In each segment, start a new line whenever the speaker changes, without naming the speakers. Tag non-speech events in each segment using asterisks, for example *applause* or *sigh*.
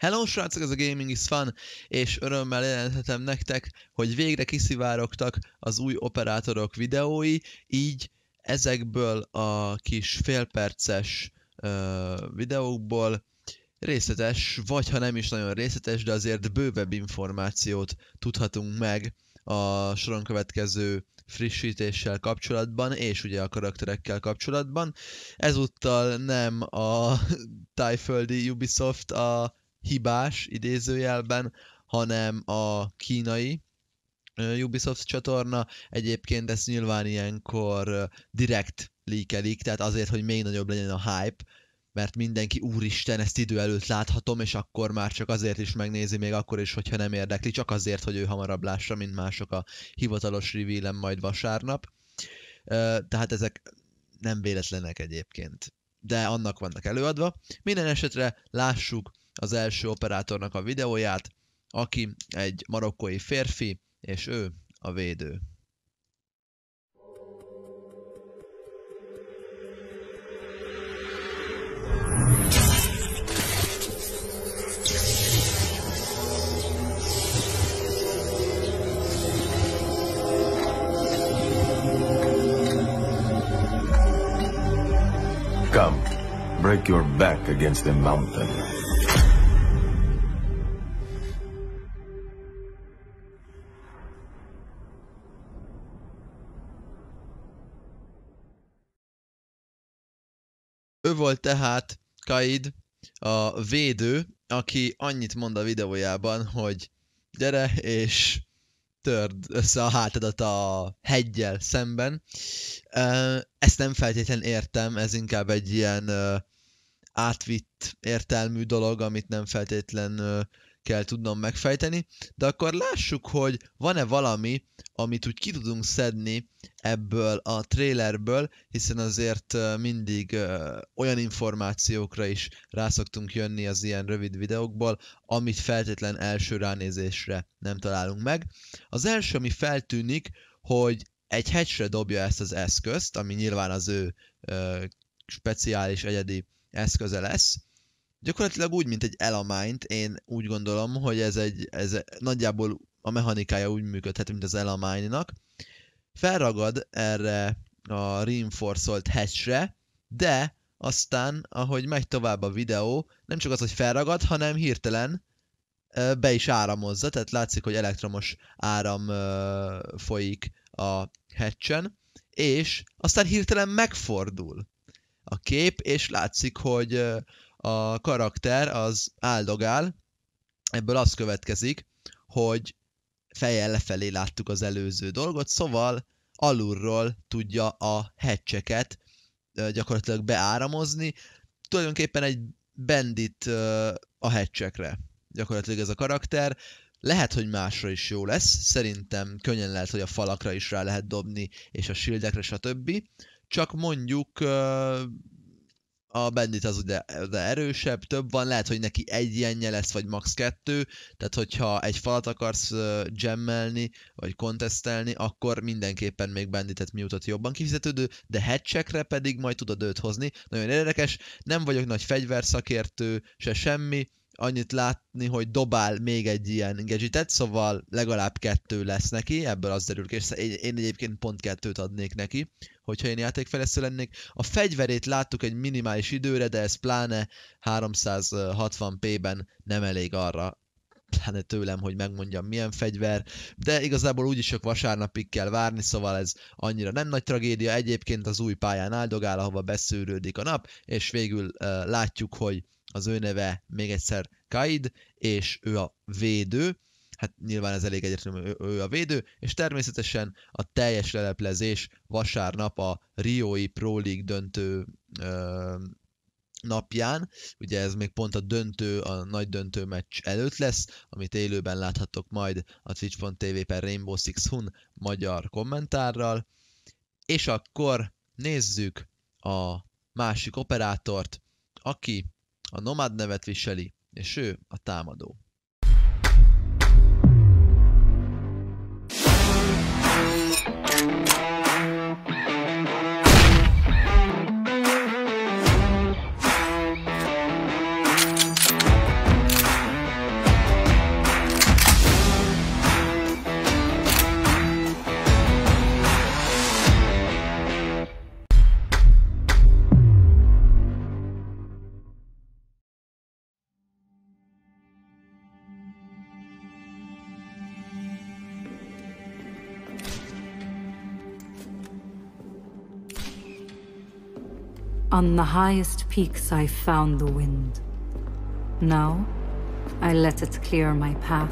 Hello srácok, ez a Gaming is Fun, és örömmel jelenthetem nektek, hogy végre kiszivárogtak az új operátorok videói, így ezekből a kis félperces uh, videókból részletes, vagy ha nem is nagyon részletes, de azért bővebb információt tudhatunk meg a soron következő frissítéssel kapcsolatban, és ugye a karakterekkel kapcsolatban. Ezúttal nem a *laughs* tájföldi Ubisoft, a hibás idézőjelben, hanem a kínai Ubisoft csatorna. Egyébként ezt nyilván ilyenkor direkt líkelik, tehát azért, hogy még nagyobb legyen a hype, mert mindenki úristen, ezt idő előtt láthatom, és akkor már csak azért is megnézi, még akkor is, hogyha nem érdekli, csak azért, hogy ő hamarabb lássa, mint mások a hivatalos reveal majd vasárnap. Tehát ezek nem véletlenek egyébként, de annak vannak előadva. Minden esetre lássuk az első operátornak a videóját, aki egy marokkói férfi, és ő a védő. Come, break your back against the mountain. volt tehát Kaid, a védő, aki annyit mond a videójában, hogy gyere és törd össze a hátadat a hegyel szemben. Ezt nem feltétlenül értem, ez inkább egy ilyen átvitt értelmű dolog, amit nem feltétlen kell tudnom megfejteni, de akkor lássuk, hogy van-e valami, amit úgy ki tudunk szedni ebből a trailerből, hiszen azért mindig olyan információkra is rászoktunk jönni az ilyen rövid videókból, amit feltétlen első ránézésre nem találunk meg. Az első, ami feltűnik, hogy egy hedge dobja ezt az eszközt, ami nyilván az ő ö, speciális egyedi eszköze lesz, Gyakorlatilag úgy, mint egy elamányt, én úgy gondolom, hogy ez egy, ez nagyjából a mechanikája úgy működhet, mint az elamánynak. Felragad erre a reinforcolt hatchre, de aztán, ahogy megy tovább a videó, nem csak az, hogy felragad, hanem hirtelen be is áramozza, tehát látszik, hogy elektromos áram folyik a hatchen, és aztán hirtelen megfordul a kép, és látszik, hogy a karakter az áldogál, ebből az következik, hogy feje lefelé láttuk az előző dolgot, szóval alulról tudja a hecseket gyakorlatilag beáramozni, tulajdonképpen egy bendit a hecsekre gyakorlatilag ez a karakter. Lehet, hogy másra is jó lesz, szerintem könnyen lehet, hogy a falakra is rá lehet dobni, és a shieldekre, stb. Csak mondjuk a Bandit az ugye de erősebb, több van, lehet, hogy neki egy ilyenje lesz, vagy max. kettő, tehát hogyha egy falat akarsz gemmelni, vagy kontesztelni, akkor mindenképpen még Banditet miutat jobban kifizetődő, de hatchekre pedig majd tudod őt hozni. Nagyon érdekes, nem vagyok nagy fegyverszakértő, se semmi, annyit látni, hogy dobál még egy ilyen gadgetet, szóval legalább kettő lesz neki, ebből az derül ki, és én, én egyébként pont kettőt adnék neki, hogyha én játékfejlesztő lennék. A fegyverét láttuk egy minimális időre, de ez pláne 360p-ben nem elég arra, pláne tőlem, hogy megmondjam milyen fegyver, de igazából úgyis sok vasárnapig kell várni, szóval ez annyira nem nagy tragédia, egyébként az új pályán áldogál, ahova beszűrődik a nap, és végül uh, látjuk, hogy az ő neve még egyszer Kaid, és ő a védő, hát nyilván ez elég egyértelmű, ő, ő a védő, és természetesen a teljes leleplezés vasárnap a Rioi Pro League döntő napján, ugye ez még pont a döntő, a nagy döntő meccs előtt lesz, amit élőben láthatok majd a twitch.tv per Rainbow Six Hun magyar kommentárral, és akkor nézzük a másik operátort, aki a Nomad nevet viseli, és ő a támadó. On the highest peaks I found the wind. Now, I let it clear my path.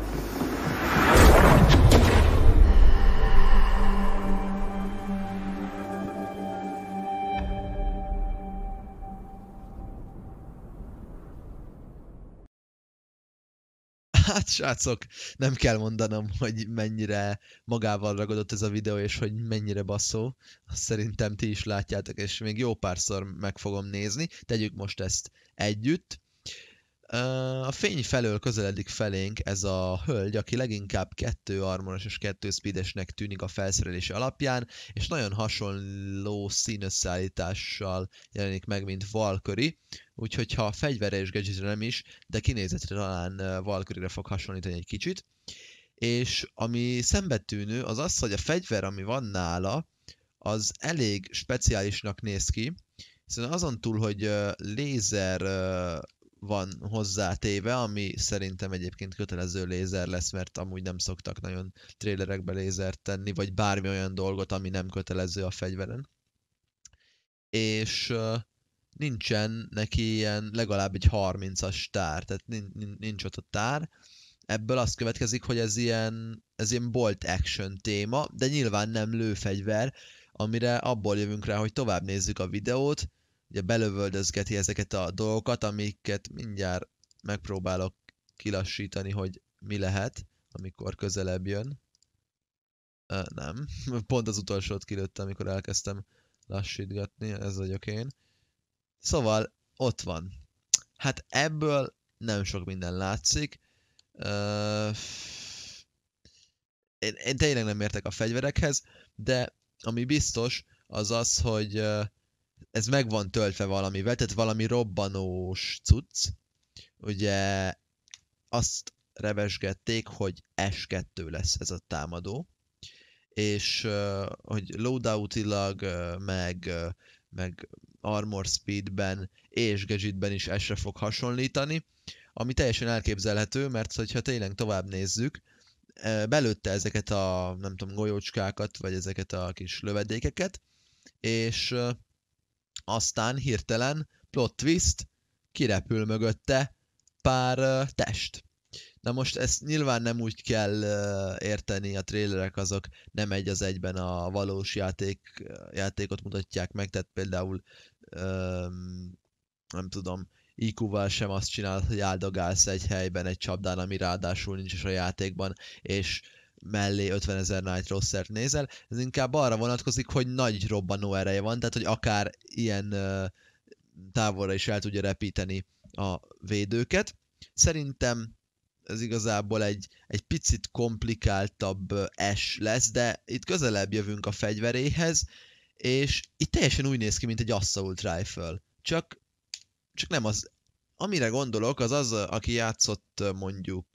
Hát srácok, nem kell mondanom, hogy mennyire magával ragadott ez a videó, és hogy mennyire baszó. Azt szerintem ti is látjátok, és még jó párszor meg fogom nézni. Tegyük most ezt együtt. A fény felől közeledik felénk ez a hölgy, aki leginkább kettő armonos és kettő speedesnek tűnik a felszerelése alapján, és nagyon hasonló színösszeállítással jelenik meg, mint Valkyri. úgyhogy ha fegyvere és gadgetre nem is, de kinézetre talán Valkyrire fog hasonlítani egy kicsit. És ami szembetűnő, az az, hogy a fegyver, ami van nála, az elég speciálisnak néz ki, hiszen azon túl, hogy lézer van hozzá téve, ami szerintem egyébként kötelező lézer lesz, mert amúgy nem szoktak nagyon trélerekbe lézert tenni, vagy bármi olyan dolgot, ami nem kötelező a fegyveren. És nincsen neki ilyen legalább egy 30-as tár, tehát nincs ott a tár. Ebből azt következik, hogy ez ilyen, ez ilyen bolt action téma, de nyilván nem lőfegyver, amire abból jövünk rá, hogy tovább nézzük a videót, ugye belövöldözgeti ezeket a dolgokat, amiket mindjárt megpróbálok kilassítani, hogy mi lehet, amikor közelebb jön. Ö, nem, *laughs* pont az utolsót kilőttem, amikor elkezdtem lassítgatni, ez vagyok én. Szóval ott van. Hát ebből nem sok minden látszik. Ö, én, én tényleg nem értek a fegyverekhez, de ami biztos, az az, hogy ez meg van töltve valamivel, tehát valami robbanós cucc. Ugye azt revesgették, hogy S2 lesz ez a támadó, és hogy loadoutilag, meg, meg armor speedben és gadgetben is S-re fog hasonlítani, ami teljesen elképzelhető, mert hogyha tényleg tovább nézzük, belőtte ezeket a, nem tudom, golyócskákat, vagy ezeket a kis lövedékeket, és aztán hirtelen, plot twist, kirepül mögötte pár uh, test. Na most ezt nyilván nem úgy kell uh, érteni, a trélerek azok nem egy az egyben a valós játék, játékot mutatják meg, tehát például um, nem tudom, IQ-val sem azt csinál, hogy áldogálsz egy helyben egy csapdán, ami ráadásul nincs is a játékban, és mellé 50 ezer Night Rossert nézel, ez inkább arra vonatkozik, hogy nagy robbanó ereje van, tehát hogy akár ilyen távolra is el tudja repíteni a védőket. Szerintem ez igazából egy, egy picit komplikáltabb es lesz, de itt közelebb jövünk a fegyveréhez, és itt teljesen úgy néz ki, mint egy Assault Rifle. Csak, csak nem az amire gondolok, az az, aki játszott mondjuk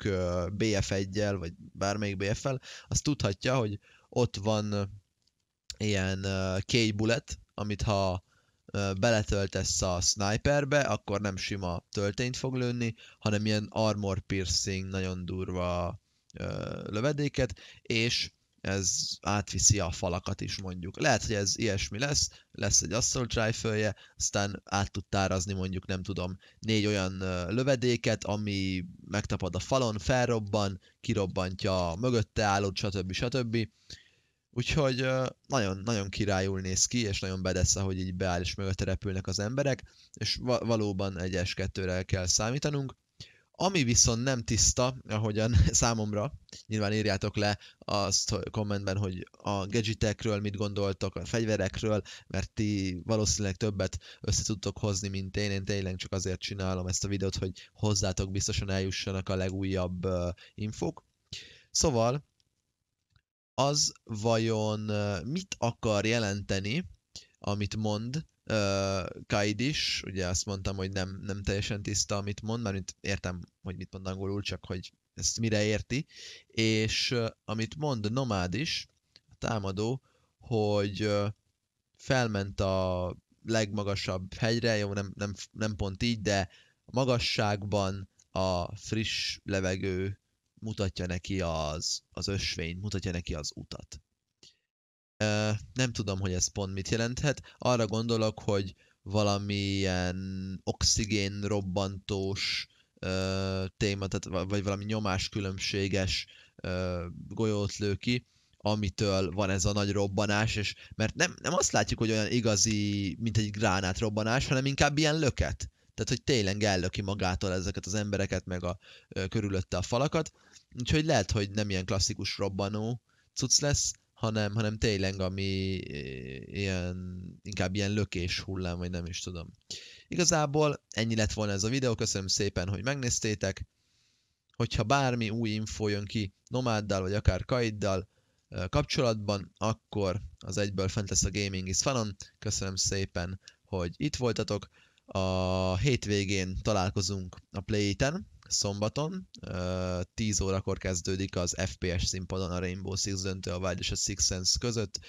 BF1-jel, vagy bármelyik BF-el, az tudhatja, hogy ott van ilyen K-bullet, amit ha beletöltesz a sniperbe, akkor nem sima töltényt fog lőni, hanem ilyen armor piercing, nagyon durva lövedéket, és ez átviszi a falakat is mondjuk. Lehet, hogy ez ilyesmi lesz, lesz egy Assault rifle aztán át tud tárazni mondjuk, nem tudom, négy olyan lövedéket, ami megtapad a falon, felrobban, kirobbantja a mögötte állót, stb. stb. Úgyhogy nagyon, nagyon királyul néz ki, és nagyon bedesz, hogy így beáll és mögötte repülnek az emberek, és valóban egy S2-re kell számítanunk. Ami viszont nem tiszta, ahogyan *laughs* számomra, nyilván írjátok le azt kommentben, hogy a gadgetekről mit gondoltok, a fegyverekről, mert ti valószínűleg többet össze tudtok hozni, mint én. Én tényleg csak azért csinálom ezt a videót, hogy hozzátok biztosan eljussanak a legújabb uh, infok. Szóval, az vajon uh, mit akar jelenteni, amit mond uh, Kaid is, ugye azt mondtam, hogy nem, nem teljesen tiszta, amit mond, mert értem, hogy mit mond angolul, csak hogy ezt mire érti, és uh, amit mond Nomád is, a támadó, hogy uh, felment a legmagasabb hegyre, jó, nem, nem, nem pont így, de a magasságban a friss levegő mutatja neki az, az ösvény, mutatja neki az utat nem tudom, hogy ez pont mit jelenthet. Arra gondolok, hogy valamilyen oxigén robbantós téma, tehát, vagy valami nyomáskülönbséges golyót lő ki, amitől van ez a nagy robbanás, és mert nem, nem azt látjuk, hogy olyan igazi, mint egy gránát robbanás, hanem inkább ilyen löket. Tehát, hogy tényleg ellöki magától ezeket az embereket, meg a ö, körülötte a falakat. Úgyhogy lehet, hogy nem ilyen klasszikus robbanó cucc lesz, hanem, hanem tényleg ami eh, ilyen, inkább ilyen lökés hullám, vagy nem is tudom. Igazából ennyi lett volna ez a videó, köszönöm szépen, hogy megnéztétek. Hogyha bármi új info jön ki Nomáddal, vagy akár Kaiddal eh, kapcsolatban, akkor az egyből fent lesz a Gaming is Fanon. Köszönöm szépen, hogy itt voltatok. A hétvégén találkozunk a Play-ten, szombaton. 10 órakor kezdődik az FPS színpadon a Rainbow Six döntő a Wild és a Six Sense között,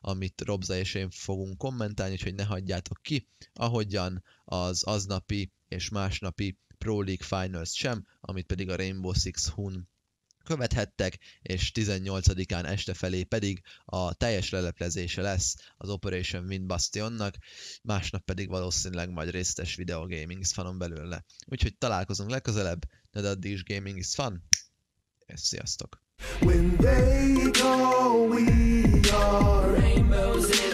amit Robza és én fogunk kommentálni, úgyhogy ne hagyjátok ki. Ahogyan az aznapi és másnapi Pro League Finals sem, amit pedig a Rainbow Six Hun követhettek, és 18-án este felé pedig a teljes leleplezése lesz az Operation Wind Bastionnak, másnap pedig valószínűleg majd részletes videó Gaming is Funon belőle. Úgyhogy találkozunk legközelebb, de addig is Gaming is Fun, és sziasztok! When they go, we are rainbows in